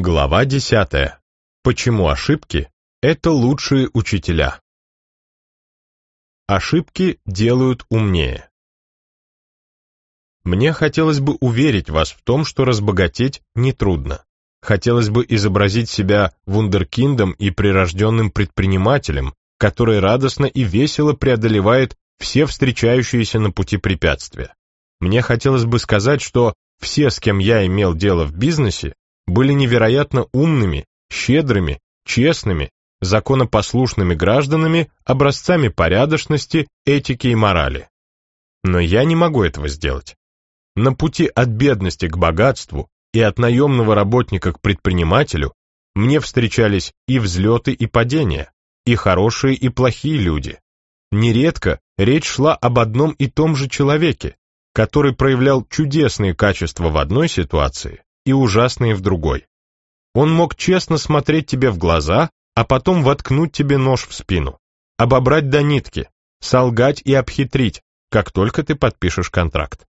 Глава 10. Почему ошибки – это лучшие учителя? Ошибки делают умнее. Мне хотелось бы уверить вас в том, что разбогатеть нетрудно. Хотелось бы изобразить себя вундеркиндом и прирожденным предпринимателем, который радостно и весело преодолевает все встречающиеся на пути препятствия. Мне хотелось бы сказать, что все, с кем я имел дело в бизнесе, были невероятно умными, щедрыми, честными, законопослушными гражданами, образцами порядочности, этики и морали. Но я не могу этого сделать. На пути от бедности к богатству и от наемного работника к предпринимателю мне встречались и взлеты, и падения, и хорошие, и плохие люди. Нередко речь шла об одном и том же человеке, который проявлял чудесные качества в одной ситуации, и ужасные в другой. Он мог честно смотреть тебе в глаза, а потом воткнуть тебе нож в спину, обобрать до нитки, солгать и обхитрить, как только ты подпишешь контракт.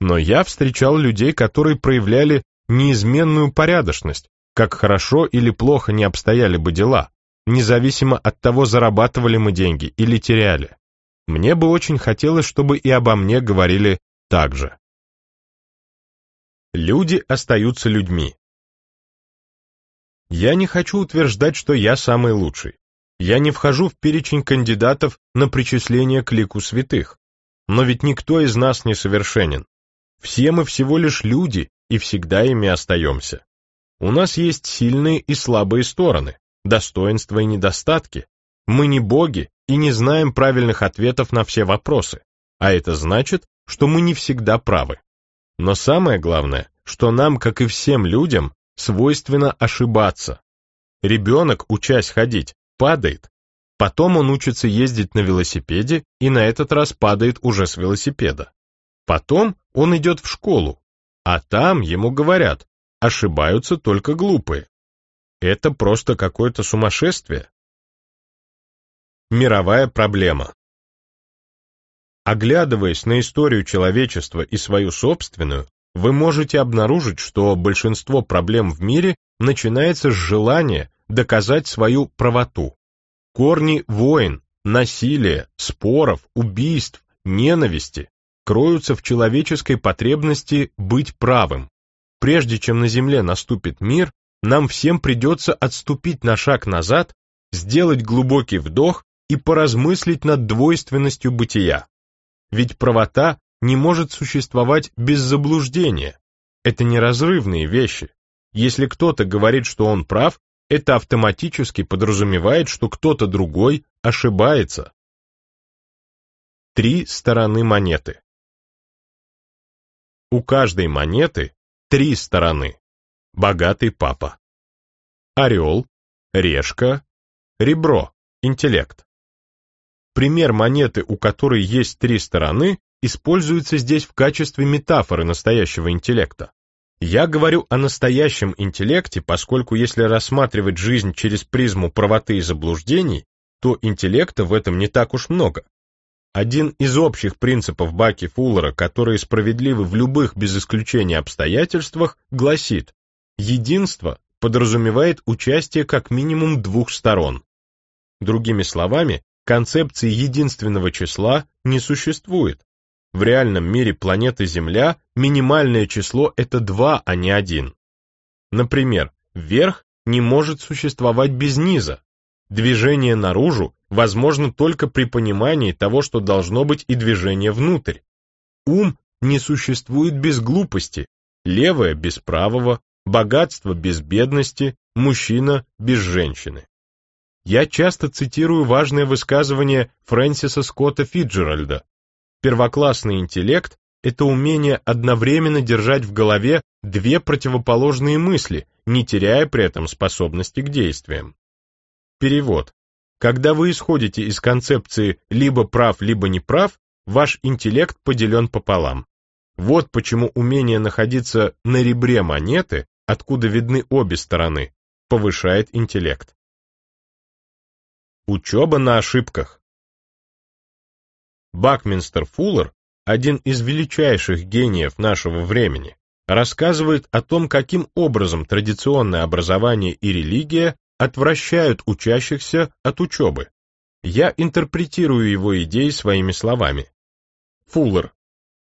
Но я встречал людей, которые проявляли неизменную порядочность, как хорошо или плохо не обстояли бы дела, независимо от того, зарабатывали мы деньги или теряли. Мне бы очень хотелось, чтобы и обо мне говорили так же. Люди остаются людьми. Я не хочу утверждать, что я самый лучший. Я не вхожу в перечень кандидатов на причисление к лику святых. Но ведь никто из нас не совершенен. Все мы всего лишь люди и всегда ими остаемся. У нас есть сильные и слабые стороны, достоинства и недостатки. Мы не боги и не знаем правильных ответов на все вопросы, а это значит, что мы не всегда правы. Но самое главное, что нам, как и всем людям, свойственно ошибаться. Ребенок, учась ходить, падает. Потом он учится ездить на велосипеде и на этот раз падает уже с велосипеда. Потом он идет в школу, а там ему говорят, ошибаются только глупые. Это просто какое-то сумасшествие. Мировая проблема. Оглядываясь на историю человечества и свою собственную, вы можете обнаружить, что большинство проблем в мире начинается с желания доказать свою правоту. Корни войн, насилия, споров, убийств, ненависти кроются в человеческой потребности быть правым. Прежде чем на Земле наступит мир, нам всем придется отступить на шаг назад, сделать глубокий вдох и поразмыслить над двойственностью бытия. Ведь правота не может существовать без заблуждения. Это неразрывные вещи. Если кто-то говорит, что он прав, это автоматически подразумевает, что кто-то другой ошибается. Три стороны монеты. У каждой монеты три стороны. Богатый папа. Орел, решка, ребро, интеллект. Пример монеты, у которой есть три стороны, используется здесь в качестве метафоры настоящего интеллекта. Я говорю о настоящем интеллекте, поскольку если рассматривать жизнь через призму правоты и заблуждений, то интеллекта в этом не так уж много. Один из общих принципов Баки Фуллера, которые справедливы в любых без исключения обстоятельствах, гласит «Единство подразумевает участие как минимум двух сторон». Другими словами, Концепции единственного числа не существует. В реальном мире планеты Земля минимальное число это 2, а не 1. Например, верх не может существовать без низа. Движение наружу возможно только при понимании того, что должно быть и движение внутрь. Ум не существует без глупости, левое без правого, богатство без бедности, мужчина без женщины я часто цитирую важное высказывание Фрэнсиса Скотта Фиджеральда. Первоклассный интеллект – это умение одновременно держать в голове две противоположные мысли, не теряя при этом способности к действиям. Перевод. Когда вы исходите из концепции «либо прав, либо не прав», ваш интеллект поделен пополам. Вот почему умение находиться на ребре монеты, откуда видны обе стороны, повышает интеллект. Учеба на ошибках. Бакминстер Фуллер, один из величайших гениев нашего времени, рассказывает о том, каким образом традиционное образование и религия отвращают учащихся от учебы. Я интерпретирую его идеи своими словами. Фуллер.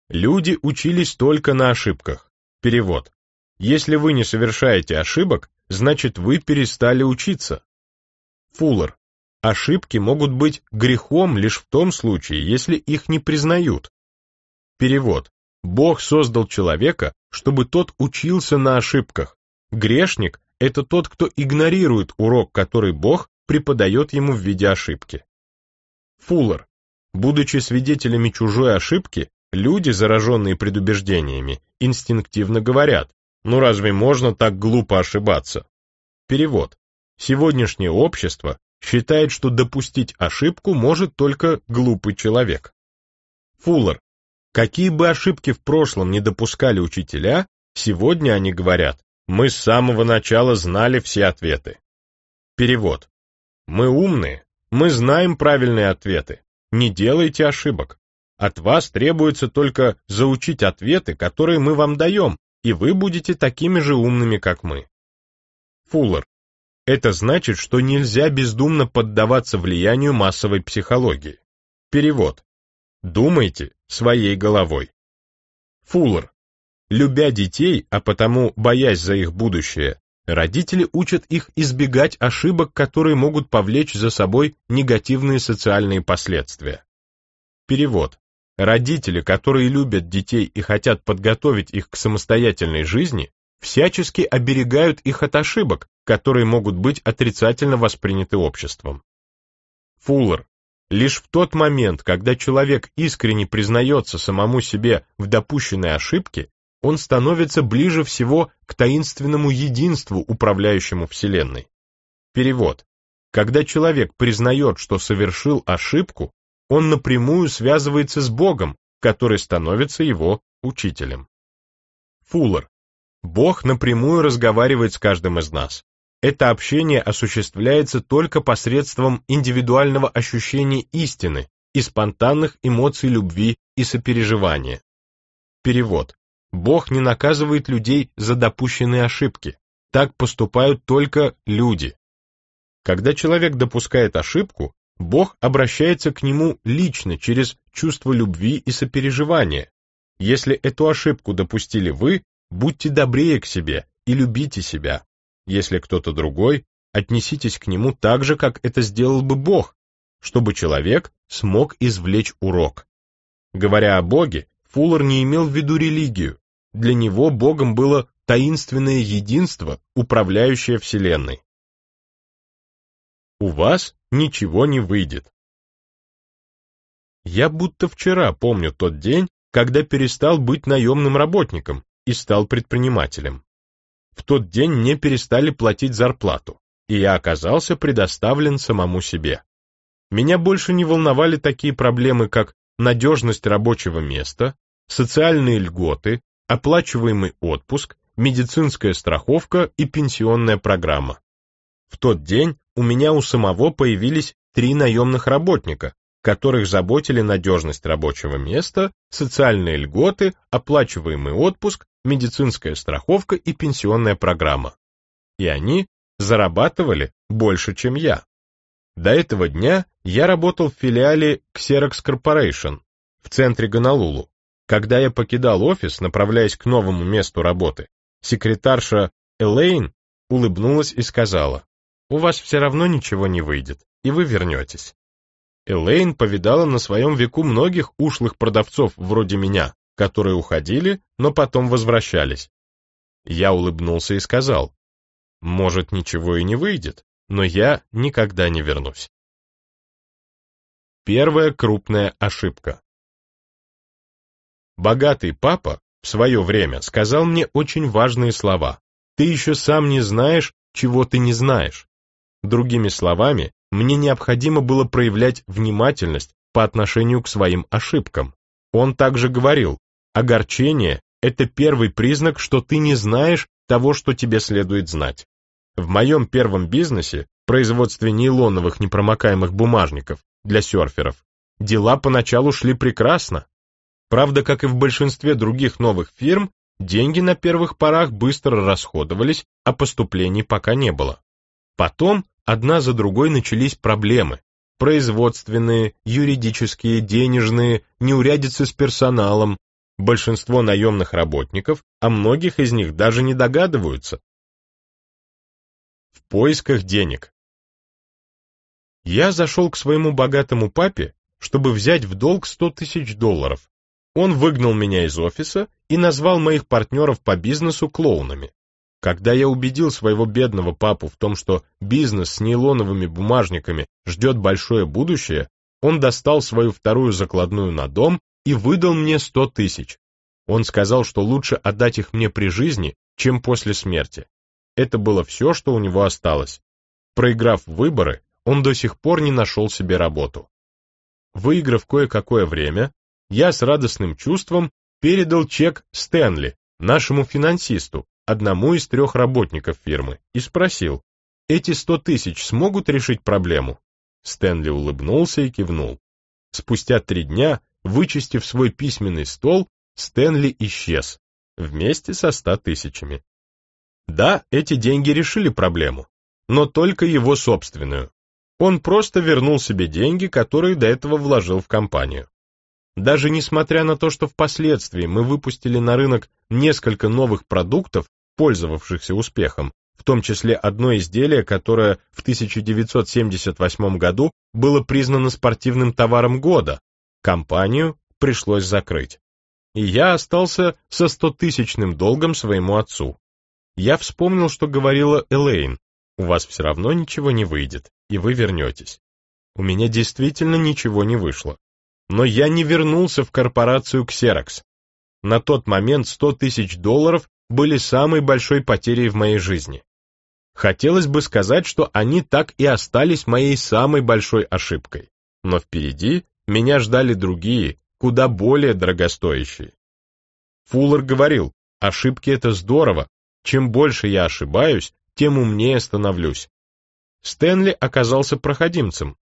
Люди учились только на ошибках. Перевод. Если вы не совершаете ошибок, значит вы перестали учиться. Фуллер. Ошибки могут быть грехом лишь в том случае, если их не признают. Перевод. Бог создал человека, чтобы тот учился на ошибках. Грешник – это тот, кто игнорирует урок, который Бог преподает ему в виде ошибки. Фуллер. Будучи свидетелями чужой ошибки, люди, зараженные предубеждениями, инстинктивно говорят, ну разве можно так глупо ошибаться? Перевод. Сегодняшнее общество считает, что допустить ошибку может только глупый человек. Фуллер. Какие бы ошибки в прошлом не допускали учителя, сегодня они говорят, мы с самого начала знали все ответы. Перевод. Мы умные, мы знаем правильные ответы, не делайте ошибок. От вас требуется только заучить ответы, которые мы вам даем, и вы будете такими же умными, как мы. Фуллер. Это значит, что нельзя бездумно поддаваться влиянию массовой психологии. Перевод. Думайте своей головой. Фуллер. Любя детей, а потому боясь за их будущее, родители учат их избегать ошибок, которые могут повлечь за собой негативные социальные последствия. Перевод. Родители, которые любят детей и хотят подготовить их к самостоятельной жизни, всячески оберегают их от ошибок, которые могут быть отрицательно восприняты обществом. Фуллер. Лишь в тот момент, когда человек искренне признается самому себе в допущенной ошибке, он становится ближе всего к таинственному единству, управляющему Вселенной. Перевод. Когда человек признает, что совершил ошибку, он напрямую связывается с Богом, который становится его учителем. Фуллер. Бог напрямую разговаривает с каждым из нас. Это общение осуществляется только посредством индивидуального ощущения истины и спонтанных эмоций любви и сопереживания. Перевод. Бог не наказывает людей за допущенные ошибки. Так поступают только люди. Когда человек допускает ошибку, Бог обращается к нему лично через чувство любви и сопереживания. Если эту ошибку допустили вы, будьте добрее к себе и любите себя. Если кто-то другой, отнеситесь к нему так же, как это сделал бы Бог, чтобы человек смог извлечь урок. Говоря о Боге, Фуллер не имел в виду религию. Для него Богом было таинственное единство, управляющее Вселенной. У вас ничего не выйдет. Я будто вчера помню тот день, когда перестал быть наемным работником и стал предпринимателем в тот день мне перестали платить зарплату, и я оказался предоставлен самому себе. Меня больше не волновали такие проблемы, как надежность рабочего места, социальные льготы, оплачиваемый отпуск, медицинская страховка и пенсионная программа. В тот день у меня у самого появились три наемных работника, которых заботили надежность рабочего места, социальные льготы, оплачиваемый отпуск медицинская страховка и пенсионная программа. И они зарабатывали больше, чем я. До этого дня я работал в филиале Xerox Corporation в центре Гонолулу. Когда я покидал офис, направляясь к новому месту работы, секретарша Элейн улыбнулась и сказала, «У вас все равно ничего не выйдет, и вы вернетесь». Элейн повидала на своем веку многих ушлых продавцов вроде меня, которые уходили, но потом возвращались. Я улыбнулся и сказал, может, ничего и не выйдет, но я никогда не вернусь. Первая крупная ошибка. Богатый папа в свое время сказал мне очень важные слова. Ты еще сам не знаешь, чего ты не знаешь. Другими словами, мне необходимо было проявлять внимательность по отношению к своим ошибкам. Он также говорил, огорчение – это первый признак, что ты не знаешь того, что тебе следует знать. В моем первом бизнесе, производстве нейлоновых непромокаемых бумажников для серферов, дела поначалу шли прекрасно. Правда, как и в большинстве других новых фирм, деньги на первых порах быстро расходовались, а поступлений пока не было. Потом одна за другой начались проблемы, производственные, юридические, денежные, неурядицы с персоналом. Большинство наемных работников, а многих из них даже не догадываются. В поисках денег. Я зашел к своему богатому папе, чтобы взять в долг 100 тысяч долларов. Он выгнал меня из офиса и назвал моих партнеров по бизнесу клоунами. Когда я убедил своего бедного папу в том, что бизнес с нейлоновыми бумажниками ждет большое будущее, он достал свою вторую закладную на дом и выдал мне сто тысяч. Он сказал, что лучше отдать их мне при жизни, чем после смерти. Это было все, что у него осталось. Проиграв выборы, он до сих пор не нашел себе работу. Выиграв кое-какое время, я с радостным чувством передал чек Стэнли, нашему финансисту, одному из трех работников фирмы, и спросил, «Эти сто тысяч смогут решить проблему?» Стэнли улыбнулся и кивнул. Спустя три дня, вычистив свой письменный стол, Стэнли исчез, вместе со ста тысячами. Да, эти деньги решили проблему, но только его собственную. Он просто вернул себе деньги, которые до этого вложил в компанию. Даже несмотря на то, что впоследствии мы выпустили на рынок несколько новых продуктов, пользовавшихся успехом, в том числе одно изделие, которое в 1978 году было признано спортивным товаром года, компанию пришлось закрыть. И я остался со стотысячным долгом своему отцу. Я вспомнил, что говорила Элейн, у вас все равно ничего не выйдет, и вы вернетесь. У меня действительно ничего не вышло. Но я не вернулся в корпорацию Xerox. На тот момент 100 тысяч долларов были самой большой потерей в моей жизни. Хотелось бы сказать, что они так и остались моей самой большой ошибкой. Но впереди меня ждали другие, куда более дорогостоящие. Фуллер говорил, ошибки это здорово, чем больше я ошибаюсь, тем умнее становлюсь. Стэнли оказался проходимцем,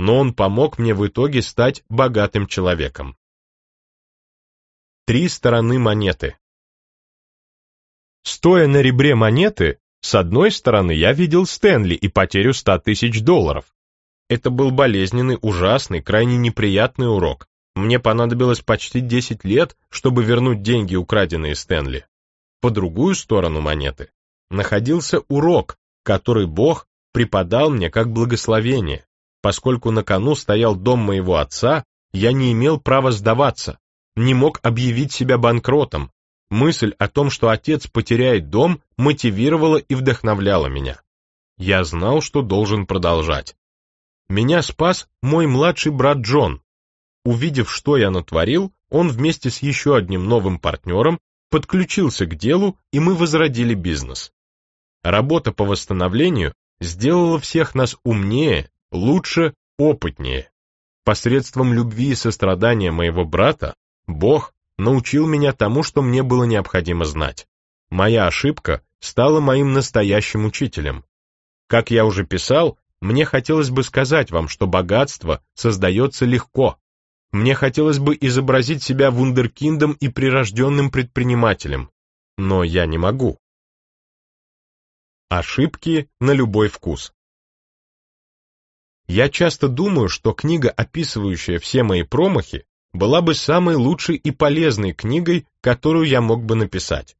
но он помог мне в итоге стать богатым человеком. Три стороны монеты. Стоя на ребре монеты, с одной стороны я видел Стэнли и потерю 100 тысяч долларов. Это был болезненный, ужасный, крайне неприятный урок. Мне понадобилось почти 10 лет, чтобы вернуть деньги, украденные Стэнли. По другую сторону монеты находился урок, который Бог преподал мне как благословение. Поскольку на кону стоял дом моего отца, я не имел права сдаваться, не мог объявить себя банкротом. Мысль о том, что отец потеряет дом, мотивировала и вдохновляла меня. Я знал, что должен продолжать. Меня спас мой младший брат Джон. Увидев, что я натворил, он вместе с еще одним новым партнером подключился к делу, и мы возродили бизнес. Работа по восстановлению сделала всех нас умнее лучше, опытнее. Посредством любви и сострадания моего брата Бог научил меня тому, что мне было необходимо знать. Моя ошибка стала моим настоящим учителем. Как я уже писал, мне хотелось бы сказать вам, что богатство создается легко. Мне хотелось бы изобразить себя вундеркиндом и прирожденным предпринимателем, но я не могу. Ошибки на любой вкус. Я часто думаю, что книга, описывающая все мои промахи, была бы самой лучшей и полезной книгой, которую я мог бы написать.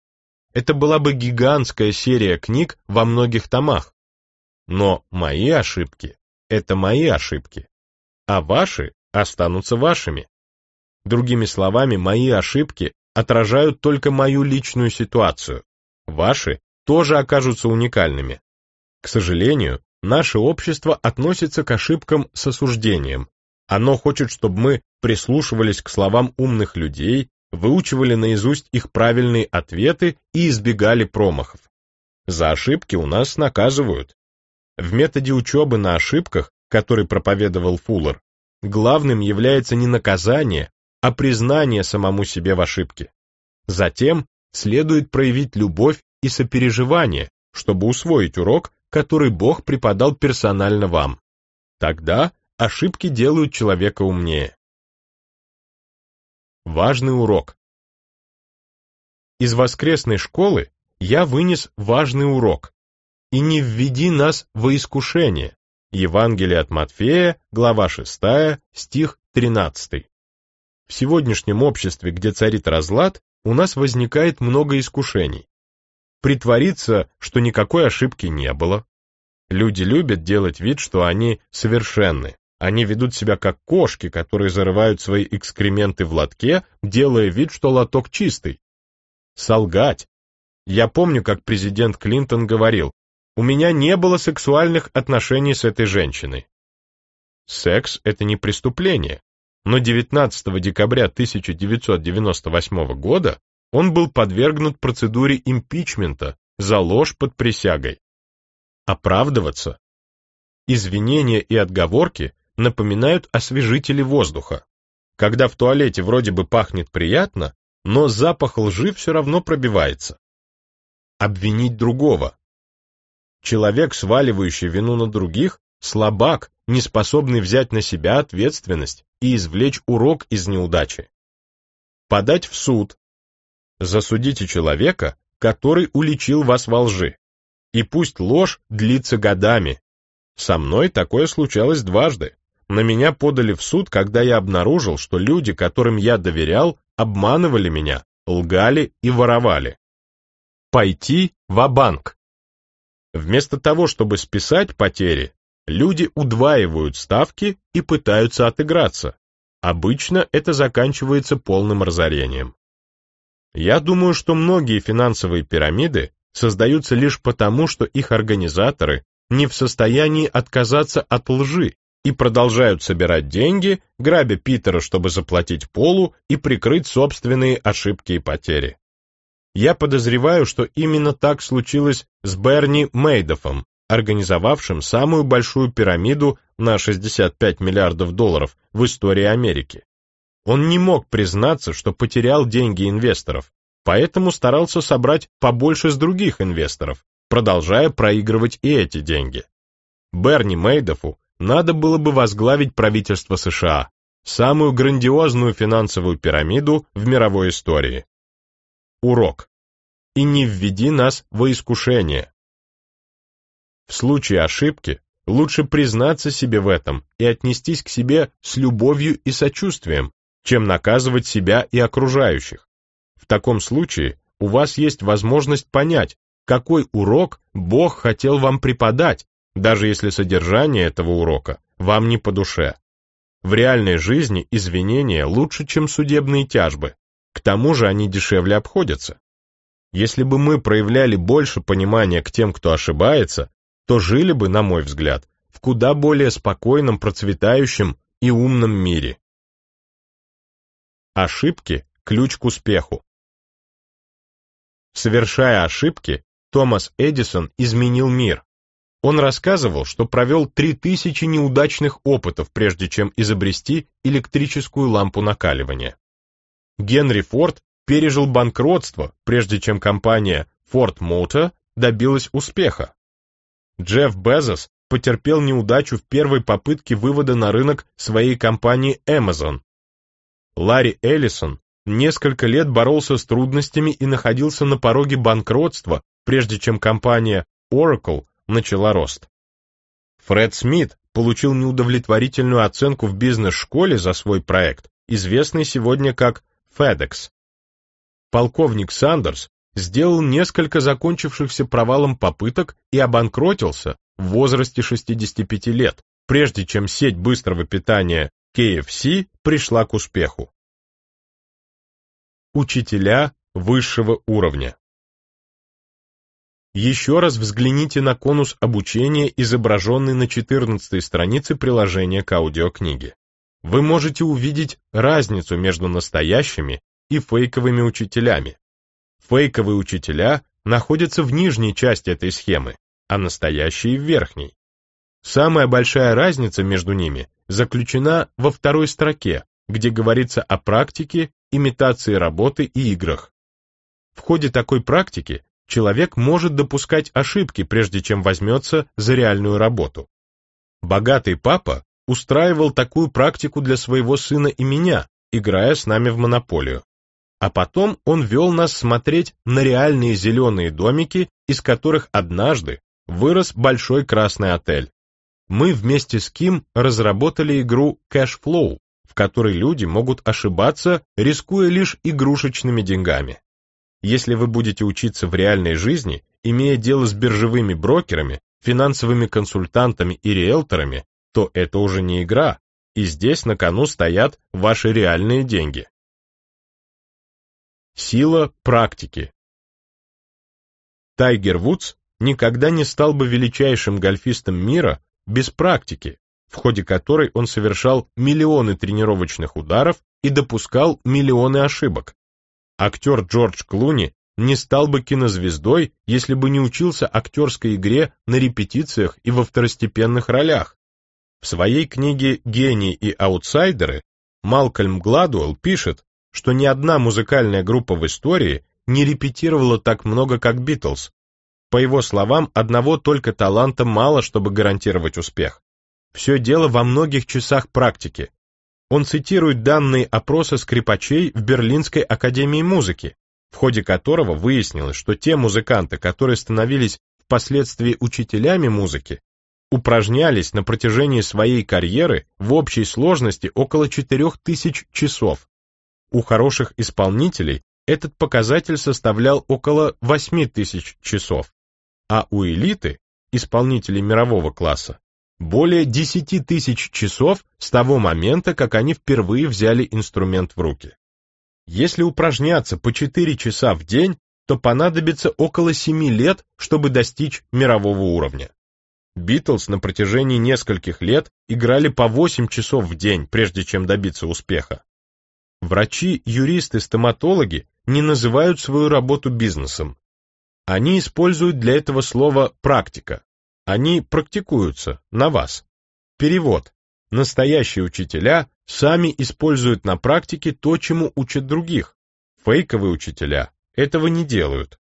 Это была бы гигантская серия книг во многих томах. Но мои ошибки — это мои ошибки, а ваши останутся вашими. Другими словами, мои ошибки отражают только мою личную ситуацию. Ваши тоже окажутся уникальными. К сожалению, Наше общество относится к ошибкам с осуждением. Оно хочет, чтобы мы прислушивались к словам умных людей, выучивали наизусть их правильные ответы и избегали промахов. За ошибки у нас наказывают. В методе учебы на ошибках, который проповедовал Фуллер, главным является не наказание, а признание самому себе в ошибке. Затем следует проявить любовь и сопереживание, чтобы усвоить урок который Бог преподал персонально вам. Тогда ошибки делают человека умнее. Важный урок. Из воскресной школы я вынес важный урок. И не введи нас во искушение. Евангелие от Матфея, глава 6, стих 13. В сегодняшнем обществе, где царит разлад, у нас возникает много искушений притвориться, что никакой ошибки не было. Люди любят делать вид, что они совершенны. Они ведут себя как кошки, которые зарывают свои экскременты в лотке, делая вид, что лоток чистый. Солгать. Я помню, как президент Клинтон говорил, «У меня не было сексуальных отношений с этой женщиной». Секс — это не преступление, но 19 декабря 1998 года он был подвергнут процедуре импичмента за ложь под присягой. Оправдываться. Извинения и отговорки напоминают освежители воздуха. Когда в туалете вроде бы пахнет приятно, но запах лжи все равно пробивается. Обвинить другого. Человек, сваливающий вину на других, слабак, не способный взять на себя ответственность и извлечь урок из неудачи. Подать в суд, Засудите человека, который уличил вас во лжи. И пусть ложь длится годами. Со мной такое случалось дважды. На меня подали в суд, когда я обнаружил, что люди, которым я доверял, обманывали меня, лгали и воровали. Пойти в банк Вместо того, чтобы списать потери, люди удваивают ставки и пытаются отыграться. Обычно это заканчивается полным разорением. Я думаю, что многие финансовые пирамиды создаются лишь потому, что их организаторы не в состоянии отказаться от лжи и продолжают собирать деньги, грабя Питера, чтобы заплатить Полу и прикрыть собственные ошибки и потери. Я подозреваю, что именно так случилось с Берни Мейдофом, организовавшим самую большую пирамиду на 65 миллиардов долларов в истории Америки. Он не мог признаться, что потерял деньги инвесторов, поэтому старался собрать побольше с других инвесторов, продолжая проигрывать и эти деньги. Берни Мейдофу надо было бы возглавить правительство США, самую грандиозную финансовую пирамиду в мировой истории. Урок. И не введи нас во искушение. В случае ошибки лучше признаться себе в этом и отнестись к себе с любовью и сочувствием, чем наказывать себя и окружающих. В таком случае у вас есть возможность понять, какой урок Бог хотел вам преподать, даже если содержание этого урока вам не по душе. В реальной жизни извинения лучше, чем судебные тяжбы, к тому же они дешевле обходятся. Если бы мы проявляли больше понимания к тем, кто ошибается, то жили бы, на мой взгляд, в куда более спокойном, процветающем и умном мире. Ошибки – ключ к успеху. Совершая ошибки, Томас Эдисон изменил мир. Он рассказывал, что провел 3000 неудачных опытов, прежде чем изобрести электрическую лампу накаливания. Генри Форд пережил банкротство, прежде чем компания Ford Motor добилась успеха. Джефф Безос потерпел неудачу в первой попытке вывода на рынок своей компании Amazon, Ларри Эллисон несколько лет боролся с трудностями и находился на пороге банкротства, прежде чем компания Oracle начала рост. Фред Смит получил неудовлетворительную оценку в бизнес-школе за свой проект, известный сегодня как FedEx. Полковник Сандерс сделал несколько закончившихся провалом попыток и обанкротился в возрасте 65 лет, прежде чем сеть быстрого питания KFC пришла к успеху. Учителя высшего уровня Еще раз взгляните на конус обучения, изображенный на 14 странице приложения к аудиокниге. Вы можете увидеть разницу между настоящими и фейковыми учителями. Фейковые учителя находятся в нижней части этой схемы, а настоящие в верхней. Самая большая разница между ними заключена во второй строке, где говорится о практике, имитации работы и играх. В ходе такой практики человек может допускать ошибки, прежде чем возьмется за реальную работу. Богатый папа устраивал такую практику для своего сына и меня, играя с нами в монополию. А потом он вел нас смотреть на реальные зеленые домики, из которых однажды вырос большой красный отель мы вместе с Ким разработали игру Cash Flow, в которой люди могут ошибаться, рискуя лишь игрушечными деньгами. Если вы будете учиться в реальной жизни, имея дело с биржевыми брокерами, финансовыми консультантами и риэлторами, то это уже не игра, и здесь на кону стоят ваши реальные деньги. Сила практики Тайгер Вудс никогда не стал бы величайшим гольфистом мира, без практики, в ходе которой он совершал миллионы тренировочных ударов и допускал миллионы ошибок. Актер Джордж Клуни не стал бы кинозвездой, если бы не учился актерской игре на репетициях и во второстепенных ролях. В своей книге «Гении и аутсайдеры» Малкольм Гладуэлл пишет, что ни одна музыкальная группа в истории не репетировала так много, как Битлз, по его словам, одного только таланта мало, чтобы гарантировать успех. Все дело во многих часах практики. Он цитирует данные опроса скрипачей в Берлинской академии музыки, в ходе которого выяснилось, что те музыканты, которые становились впоследствии учителями музыки, упражнялись на протяжении своей карьеры в общей сложности около 4000 часов. У хороших исполнителей этот показатель составлял около 8000 часов а у элиты, исполнителей мирового класса, более 10 тысяч часов с того момента, как они впервые взяли инструмент в руки. Если упражняться по 4 часа в день, то понадобится около 7 лет, чтобы достичь мирового уровня. Битлз на протяжении нескольких лет играли по 8 часов в день, прежде чем добиться успеха. Врачи, юристы, стоматологи не называют свою работу бизнесом, они используют для этого слово «практика». Они практикуются на вас. Перевод. Настоящие учителя сами используют на практике то, чему учат других. Фейковые учителя этого не делают.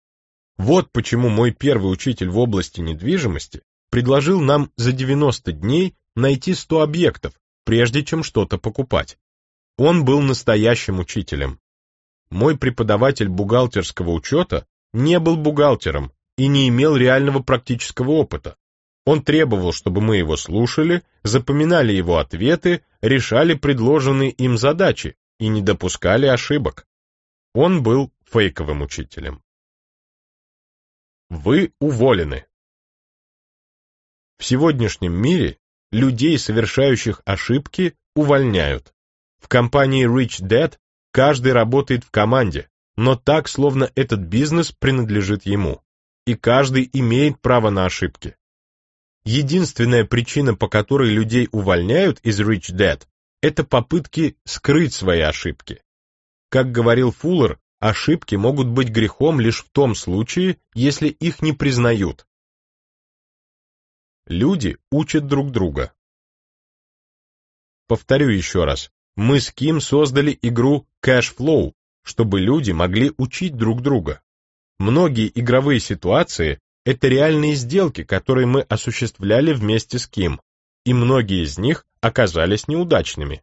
Вот почему мой первый учитель в области недвижимости предложил нам за 90 дней найти 100 объектов, прежде чем что-то покупать. Он был настоящим учителем. Мой преподаватель бухгалтерского учета не был бухгалтером и не имел реального практического опыта. Он требовал, чтобы мы его слушали, запоминали его ответы, решали предложенные им задачи и не допускали ошибок. Он был фейковым учителем. Вы уволены. В сегодняшнем мире людей, совершающих ошибки, увольняют. В компании Rich Dad каждый работает в команде, но так, словно этот бизнес принадлежит ему, и каждый имеет право на ошибки. Единственная причина, по которой людей увольняют из Rich Dad, это попытки скрыть свои ошибки. Как говорил Фуллер, ошибки могут быть грехом лишь в том случае, если их не признают. Люди учат друг друга. Повторю еще раз. Мы с Ким создали игру Cash Flow, чтобы люди могли учить друг друга. Многие игровые ситуации — это реальные сделки, которые мы осуществляли вместе с Ким, и многие из них оказались неудачными.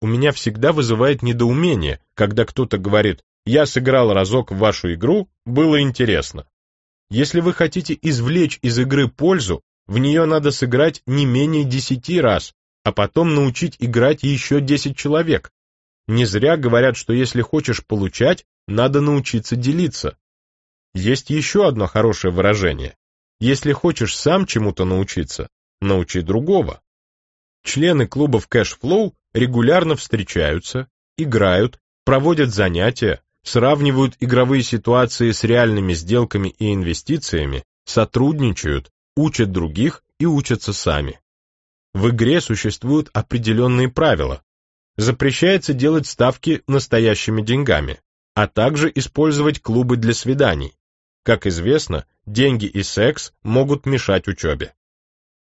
У меня всегда вызывает недоумение, когда кто-то говорит «я сыграл разок в вашу игру, было интересно». Если вы хотите извлечь из игры пользу, в нее надо сыграть не менее десяти раз, а потом научить играть еще десять человек, не зря говорят, что если хочешь получать, надо научиться делиться. Есть еще одно хорошее выражение. Если хочешь сам чему-то научиться, научи другого. Члены клубов Flow регулярно встречаются, играют, проводят занятия, сравнивают игровые ситуации с реальными сделками и инвестициями, сотрудничают, учат других и учатся сами. В игре существуют определенные правила, Запрещается делать ставки настоящими деньгами, а также использовать клубы для свиданий. Как известно, деньги и секс могут мешать учебе.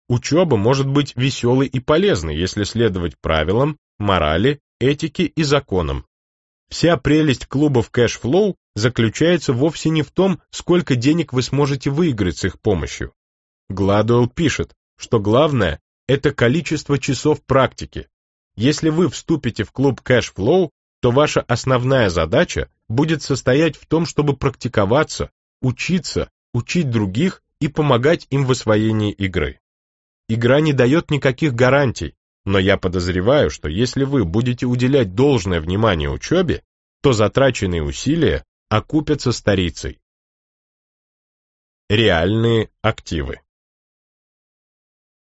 Учеба может быть веселой и полезной, если следовать правилам, морали, этике и законам. Вся прелесть клубов кэшфлоу заключается вовсе не в том, сколько денег вы сможете выиграть с их помощью. Гладуэлл пишет, что главное – это количество часов практики, если вы вступите в клуб Cash Flow, то ваша основная задача будет состоять в том, чтобы практиковаться, учиться, учить других и помогать им в освоении игры. Игра не дает никаких гарантий, но я подозреваю, что если вы будете уделять должное внимание учебе, то затраченные усилия окупятся старицей. Реальные активы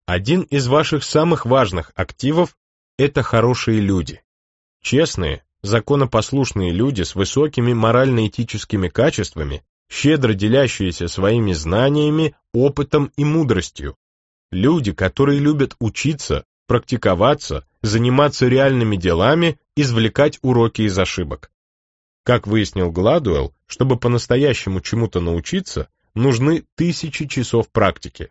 Один из ваших самых важных активов это хорошие люди. Честные, законопослушные люди с высокими морально-этическими качествами, щедро делящиеся своими знаниями, опытом и мудростью. Люди, которые любят учиться, практиковаться, заниматься реальными делами, извлекать уроки из ошибок. Как выяснил Гладуэлл, чтобы по-настоящему чему-то научиться, нужны тысячи часов практики.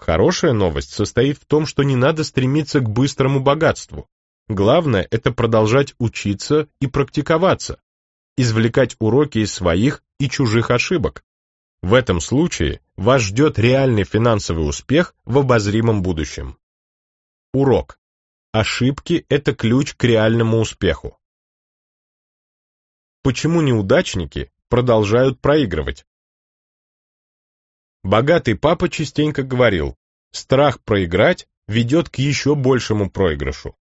Хорошая новость состоит в том, что не надо стремиться к быстрому богатству. Главное – это продолжать учиться и практиковаться, извлекать уроки из своих и чужих ошибок. В этом случае вас ждет реальный финансовый успех в обозримом будущем. Урок. Ошибки – это ключ к реальному успеху. Почему неудачники продолжают проигрывать? Богатый папа частенько говорил, страх проиграть ведет к еще большему проигрышу.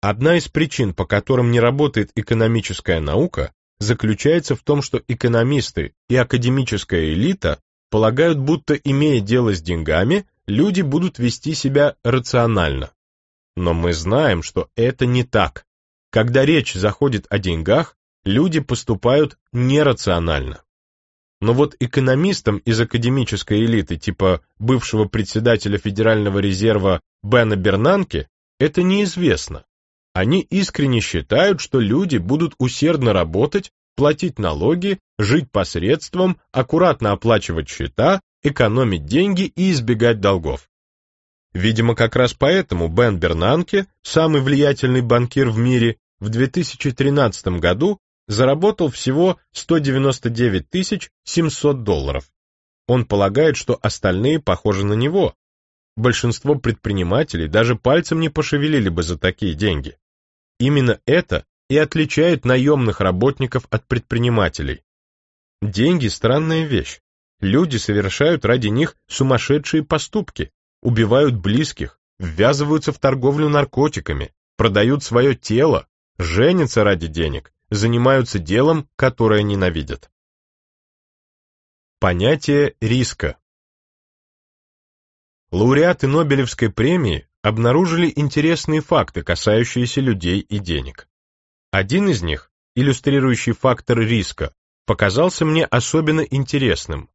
Одна из причин, по которым не работает экономическая наука, заключается в том, что экономисты и академическая элита полагают, будто имея дело с деньгами, люди будут вести себя рационально. Но мы знаем, что это не так. Когда речь заходит о деньгах, люди поступают нерационально. Но вот экономистам из академической элиты, типа бывшего председателя Федерального резерва Бена Бернанке, это неизвестно. Они искренне считают, что люди будут усердно работать, платить налоги, жить посредством, аккуратно оплачивать счета, экономить деньги и избегать долгов. Видимо, как раз поэтому Бен Бернанке, самый влиятельный банкир в мире, в 2013 году заработал всего 199 700 долларов. Он полагает, что остальные похожи на него. Большинство предпринимателей даже пальцем не пошевелили бы за такие деньги. Именно это и отличает наемных работников от предпринимателей. Деньги – странная вещь. Люди совершают ради них сумасшедшие поступки, убивают близких, ввязываются в торговлю наркотиками, продают свое тело, женятся ради денег, занимаются делом, которое ненавидят. Понятие риска. Лауреаты Нобелевской премии обнаружили интересные факты, касающиеся людей и денег. Один из них, иллюстрирующий фактор риска, показался мне особенно интересным.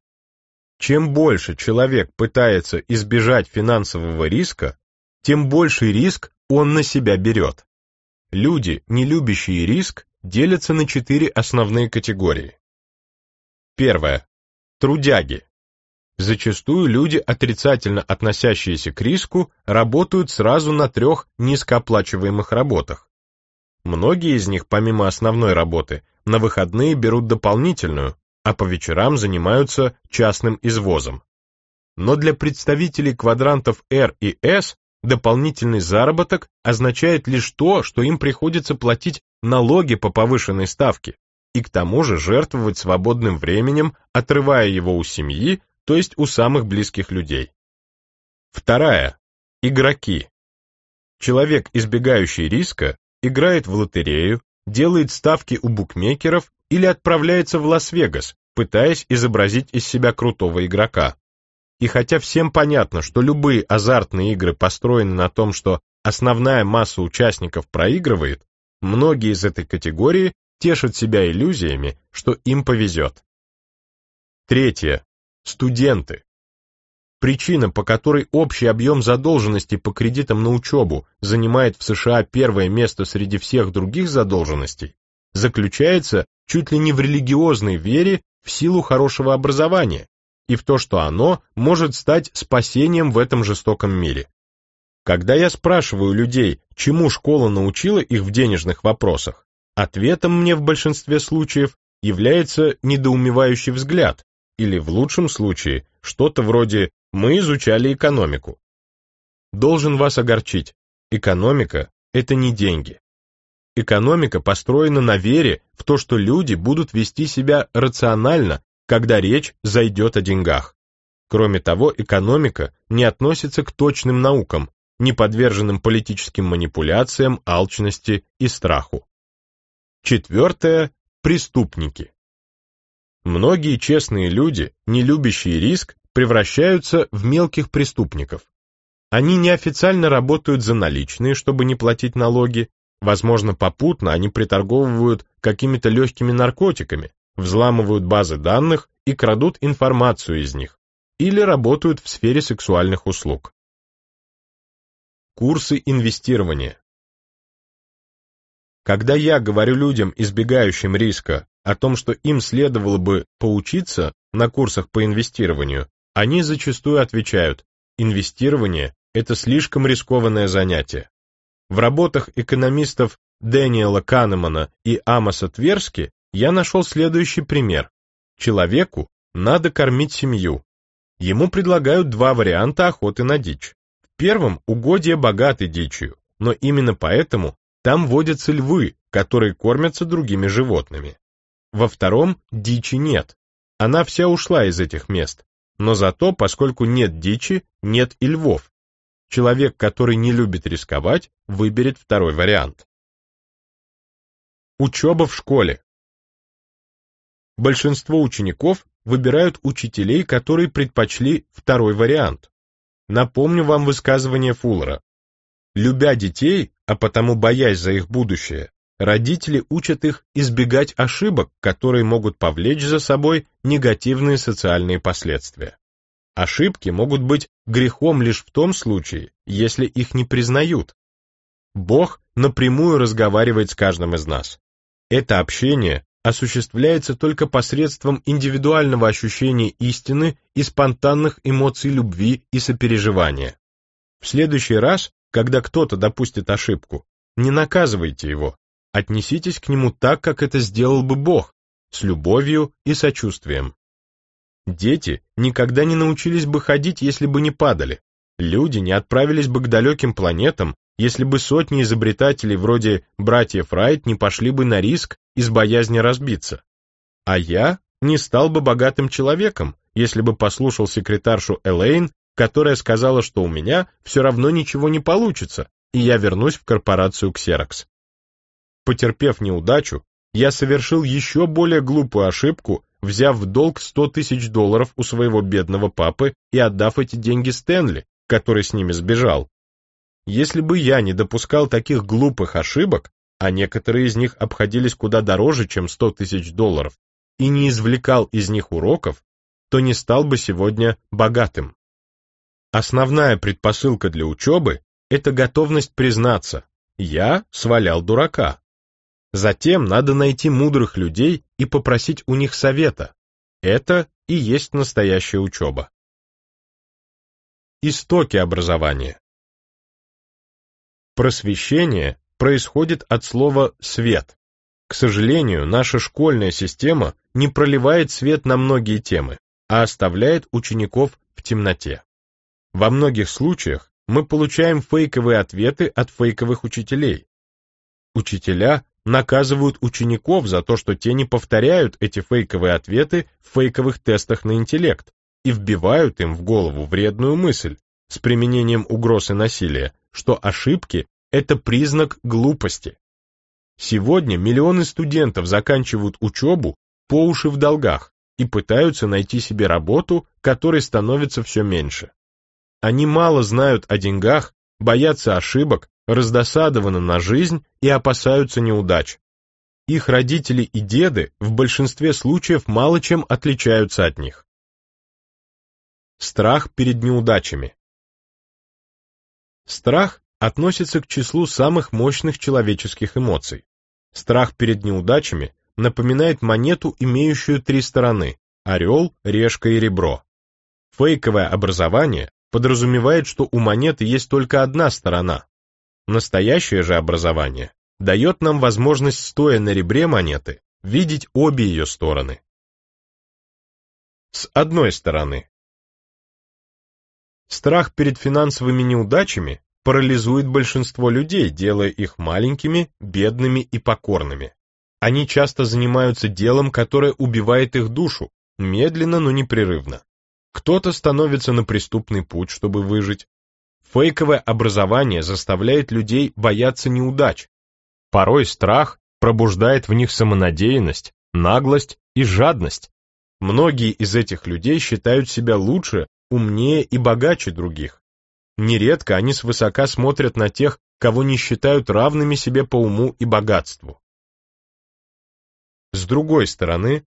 Чем больше человек пытается избежать финансового риска, тем больший риск он на себя берет. Люди, не любящие риск, делятся на четыре основные категории. Первое. Трудяги. Зачастую люди, отрицательно относящиеся к риску, работают сразу на трех низкооплачиваемых работах. Многие из них, помимо основной работы, на выходные берут дополнительную, а по вечерам занимаются частным извозом. Но для представителей квадрантов R и S дополнительный заработок означает лишь то, что им приходится платить налоги по повышенной ставке и к тому же жертвовать свободным временем, отрывая его у семьи, то есть у самых близких людей. Вторая. Игроки. Человек, избегающий риска, играет в лотерею, делает ставки у букмекеров или отправляется в Лас-Вегас, пытаясь изобразить из себя крутого игрока. И хотя всем понятно, что любые азартные игры построены на том, что основная масса участников проигрывает, Многие из этой категории тешат себя иллюзиями, что им повезет. Третье. Студенты. Причина, по которой общий объем задолженности по кредитам на учебу занимает в США первое место среди всех других задолженностей, заключается чуть ли не в религиозной вере в силу хорошего образования и в то, что оно может стать спасением в этом жестоком мире. Когда я спрашиваю людей, чему школа научила их в денежных вопросах, ответом мне в большинстве случаев является недоумевающий взгляд, или в лучшем случае что-то вроде «мы изучали экономику». Должен вас огорчить, экономика – это не деньги. Экономика построена на вере в то, что люди будут вести себя рационально, когда речь зайдет о деньгах. Кроме того, экономика не относится к точным наукам, не подверженным политическим манипуляциям, алчности и страху. Четвертое – преступники. Многие честные люди, не любящие риск, превращаются в мелких преступников. Они неофициально работают за наличные, чтобы не платить налоги, возможно, попутно они приторговывают какими-то легкими наркотиками, взламывают базы данных и крадут информацию из них, или работают в сфере сексуальных услуг. Курсы инвестирования. Когда я говорю людям, избегающим риска, о том, что им следовало бы поучиться на курсах по инвестированию, они зачастую отвечают, инвестирование – это слишком рискованное занятие. В работах экономистов Дэниела Канемана и Амоса Тверски я нашел следующий пример. Человеку надо кормить семью. Ему предлагают два варианта охоты на дичь первом угодья богаты дичью, но именно поэтому там водятся львы, которые кормятся другими животными. Во втором дичи нет. Она вся ушла из этих мест. Но зато, поскольку нет дичи, нет и львов. Человек, который не любит рисковать, выберет второй вариант. Учеба в школе. Большинство учеников выбирают учителей, которые предпочли второй вариант. Напомню вам высказывание Фуллера. Любя детей, а потому боясь за их будущее, родители учат их избегать ошибок, которые могут повлечь за собой негативные социальные последствия. Ошибки могут быть грехом лишь в том случае, если их не признают. Бог напрямую разговаривает с каждым из нас. Это общение осуществляется только посредством индивидуального ощущения истины и спонтанных эмоций любви и сопереживания. В следующий раз, когда кто-то допустит ошибку, не наказывайте его, отнеситесь к нему так, как это сделал бы Бог, с любовью и сочувствием. Дети никогда не научились бы ходить, если бы не падали. Люди не отправились бы к далеким планетам, если бы сотни изобретателей вроде братьев Райт не пошли бы на риск из боязни разбиться. А я не стал бы богатым человеком, если бы послушал секретаршу Элейн, которая сказала, что у меня все равно ничего не получится, и я вернусь в корпорацию Xerox. Потерпев неудачу, я совершил еще более глупую ошибку, взяв в долг 100 тысяч долларов у своего бедного папы и отдав эти деньги Стэнли, который с ними сбежал. Если бы я не допускал таких глупых ошибок, а некоторые из них обходились куда дороже, чем 100 тысяч долларов, и не извлекал из них уроков, то не стал бы сегодня богатым. Основная предпосылка для учебы – это готовность признаться «я свалял дурака». Затем надо найти мудрых людей и попросить у них совета. Это и есть настоящая учеба. Истоки образования. Просвещение происходит от слова «свет». К сожалению, наша школьная система не проливает свет на многие темы, а оставляет учеников в темноте. Во многих случаях мы получаем фейковые ответы от фейковых учителей. Учителя наказывают учеников за то, что те не повторяют эти фейковые ответы в фейковых тестах на интеллект, и вбивают им в голову вредную мысль с применением угроз и насилия, что ошибки – это признак глупости. Сегодня миллионы студентов заканчивают учебу по уши в долгах и пытаются найти себе работу, которой становится все меньше. Они мало знают о деньгах, боятся ошибок, раздосадованы на жизнь и опасаются неудач. Их родители и деды в большинстве случаев мало чем отличаются от них. Страх перед неудачами. Страх относится к числу самых мощных человеческих эмоций. Страх перед неудачами напоминает монету, имеющую три стороны – орел, решка и ребро. Фейковое образование подразумевает, что у монеты есть только одна сторона. Настоящее же образование дает нам возможность, стоя на ребре монеты, видеть обе ее стороны. С одной стороны Страх перед финансовыми неудачами парализует большинство людей, делая их маленькими, бедными и покорными. Они часто занимаются делом, которое убивает их душу, медленно, но непрерывно. Кто-то становится на преступный путь, чтобы выжить. Фейковое образование заставляет людей бояться неудач. Порой страх пробуждает в них самонадеянность, наглость и жадность. Многие из этих людей считают себя лучше, умнее и богаче других. Нередко они свысока смотрят на тех, кого не считают равными себе по уму и богатству. С другой стороны,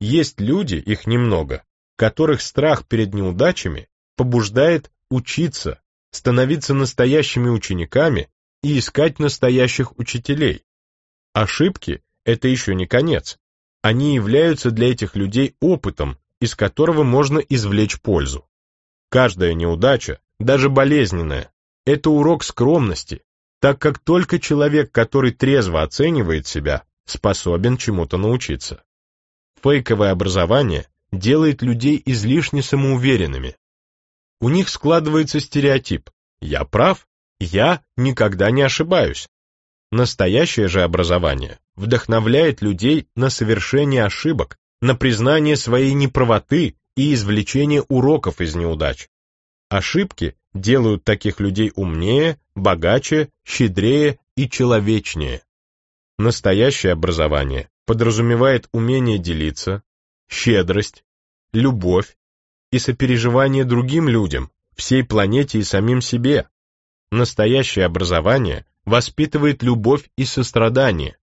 есть люди, их немного, которых страх перед неудачами побуждает учиться, становиться настоящими учениками и искать настоящих учителей. Ошибки – это еще не конец. Они являются для этих людей опытом, из которого можно извлечь пользу. Каждая неудача, даже болезненная, это урок скромности, так как только человек, который трезво оценивает себя, способен чему-то научиться. Фейковое образование делает людей излишне самоуверенными. У них складывается стереотип «я прав», «я никогда не ошибаюсь». Настоящее же образование вдохновляет людей на совершение ошибок, на признание своей неправоты и извлечение уроков из неудач. Ошибки делают таких людей умнее, богаче, щедрее и человечнее. Настоящее образование подразумевает умение делиться, щедрость, любовь и сопереживание другим людям, всей планете и самим себе. Настоящее образование воспитывает любовь и сострадание.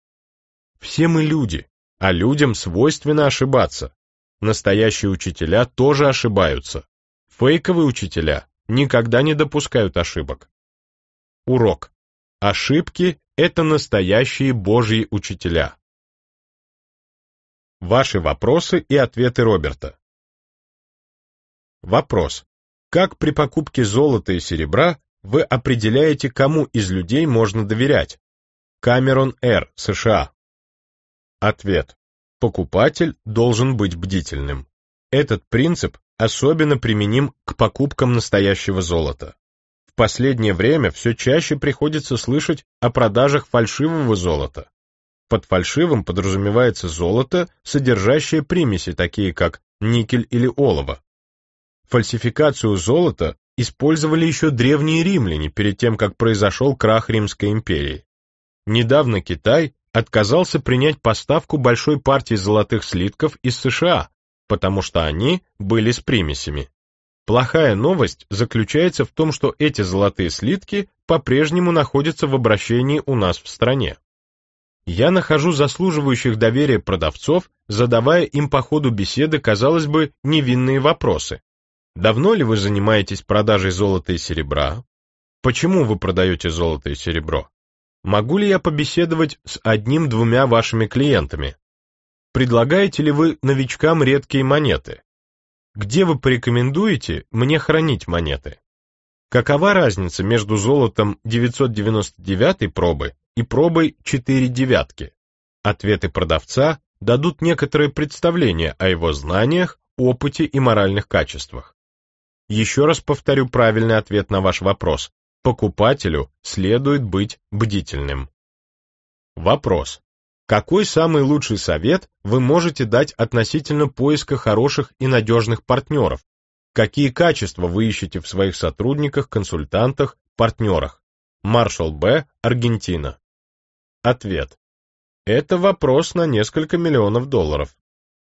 Все мы люди, а людям свойственно ошибаться. Настоящие учителя тоже ошибаются. Фейковые учителя никогда не допускают ошибок. Урок. Ошибки – это настоящие божьи учителя. Ваши вопросы и ответы Роберта. Вопрос. Как при покупке золота и серебра вы определяете, кому из людей можно доверять? Камерон Р., США. Ответ. Покупатель должен быть бдительным. Этот принцип особенно применим к покупкам настоящего золота. В последнее время все чаще приходится слышать о продажах фальшивого золота. Под фальшивым подразумевается золото, содержащее примеси, такие как никель или олово. Фальсификацию золота использовали еще древние римляне перед тем, как произошел крах Римской империи. Недавно Китай отказался принять поставку большой партии золотых слитков из США, потому что они были с примесями. Плохая новость заключается в том, что эти золотые слитки по-прежнему находятся в обращении у нас в стране. Я нахожу заслуживающих доверия продавцов, задавая им по ходу беседы, казалось бы, невинные вопросы. Давно ли вы занимаетесь продажей золота и серебра? Почему вы продаете золото и серебро? Могу ли я побеседовать с одним-двумя вашими клиентами? Предлагаете ли вы новичкам редкие монеты? Где вы порекомендуете мне хранить монеты? Какова разница между золотом 999 пробы и пробой 4 девятки? Ответы продавца дадут некоторое представление о его знаниях, опыте и моральных качествах. Еще раз повторю правильный ответ на ваш вопрос покупателю следует быть бдительным. Вопрос. Какой самый лучший совет вы можете дать относительно поиска хороших и надежных партнеров? Какие качества вы ищете в своих сотрудниках, консультантах, партнерах? Маршал Б. Аргентина. Ответ. Это вопрос на несколько миллионов долларов.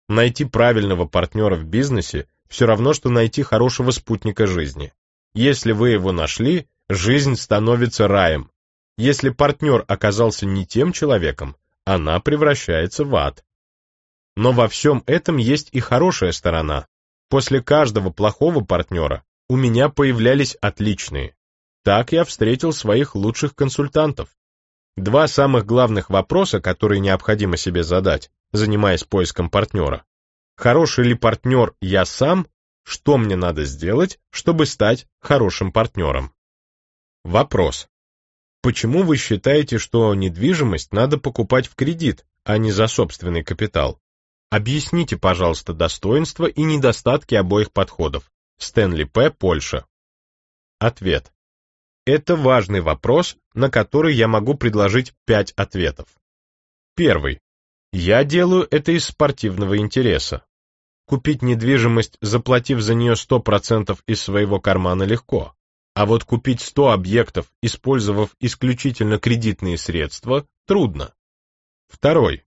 Найти правильного партнера в бизнесе все равно, что найти хорошего спутника жизни. Если вы его нашли, Жизнь становится раем. Если партнер оказался не тем человеком, она превращается в ад. Но во всем этом есть и хорошая сторона. После каждого плохого партнера у меня появлялись отличные. Так я встретил своих лучших консультантов. Два самых главных вопроса, которые необходимо себе задать, занимаясь поиском партнера. Хороший ли партнер я сам? Что мне надо сделать, чтобы стать хорошим партнером? Вопрос. Почему вы считаете, что недвижимость надо покупать в кредит, а не за собственный капитал? Объясните, пожалуйста, достоинства и недостатки обоих подходов. Стэнли П. Польша. Ответ. Это важный вопрос, на который я могу предложить пять ответов. Первый. Я делаю это из спортивного интереса. Купить недвижимость, заплатив за нее 100% из своего кармана, легко. А вот купить 100 объектов, использовав исключительно кредитные средства, трудно. Второй.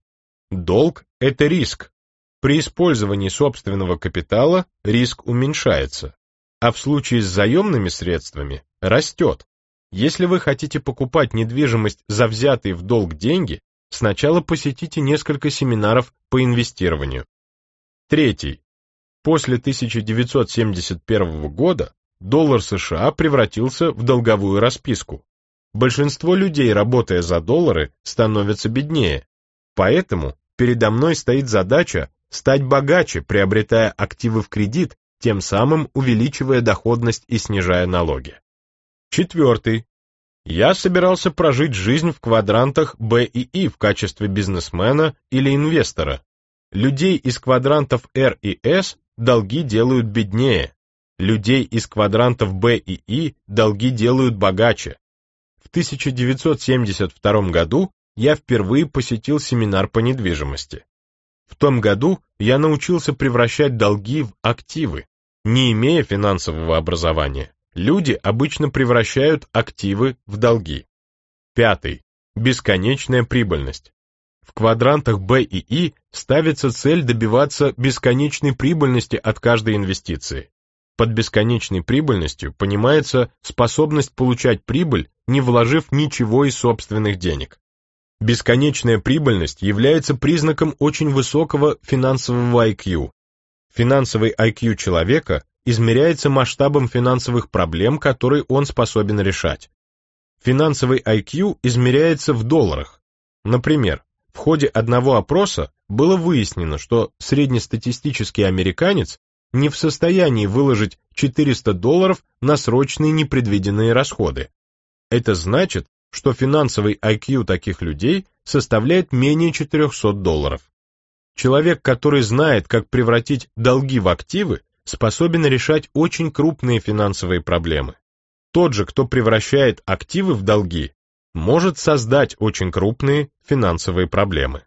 Долг – это риск. При использовании собственного капитала риск уменьшается, а в случае с заемными средствами растет. Если вы хотите покупать недвижимость за взятые в долг деньги, сначала посетите несколько семинаров по инвестированию. Третий. После 1971 года доллар США превратился в долговую расписку. Большинство людей, работая за доллары, становятся беднее. Поэтому передо мной стоит задача стать богаче, приобретая активы в кредит, тем самым увеличивая доходность и снижая налоги. Четвертый. Я собирался прожить жизнь в квадрантах B и И e в качестве бизнесмена или инвестора. Людей из квадрантов R и S долги делают беднее, Людей из квадрантов Б и И долги делают богаче. В 1972 году я впервые посетил семинар по недвижимости. В том году я научился превращать долги в активы. Не имея финансового образования, люди обычно превращают активы в долги. Пятый. Бесконечная прибыльность. В квадрантах Б и И ставится цель добиваться бесконечной прибыльности от каждой инвестиции. Под бесконечной прибыльностью понимается способность получать прибыль, не вложив ничего из собственных денег. Бесконечная прибыльность является признаком очень высокого финансового IQ. Финансовый IQ человека измеряется масштабом финансовых проблем, которые он способен решать. Финансовый IQ измеряется в долларах. Например, в ходе одного опроса было выяснено, что среднестатистический американец не в состоянии выложить 400 долларов на срочные непредвиденные расходы. Это значит, что финансовый IQ таких людей составляет менее 400 долларов. Человек, который знает, как превратить долги в активы, способен решать очень крупные финансовые проблемы. Тот же, кто превращает активы в долги, может создать очень крупные финансовые проблемы.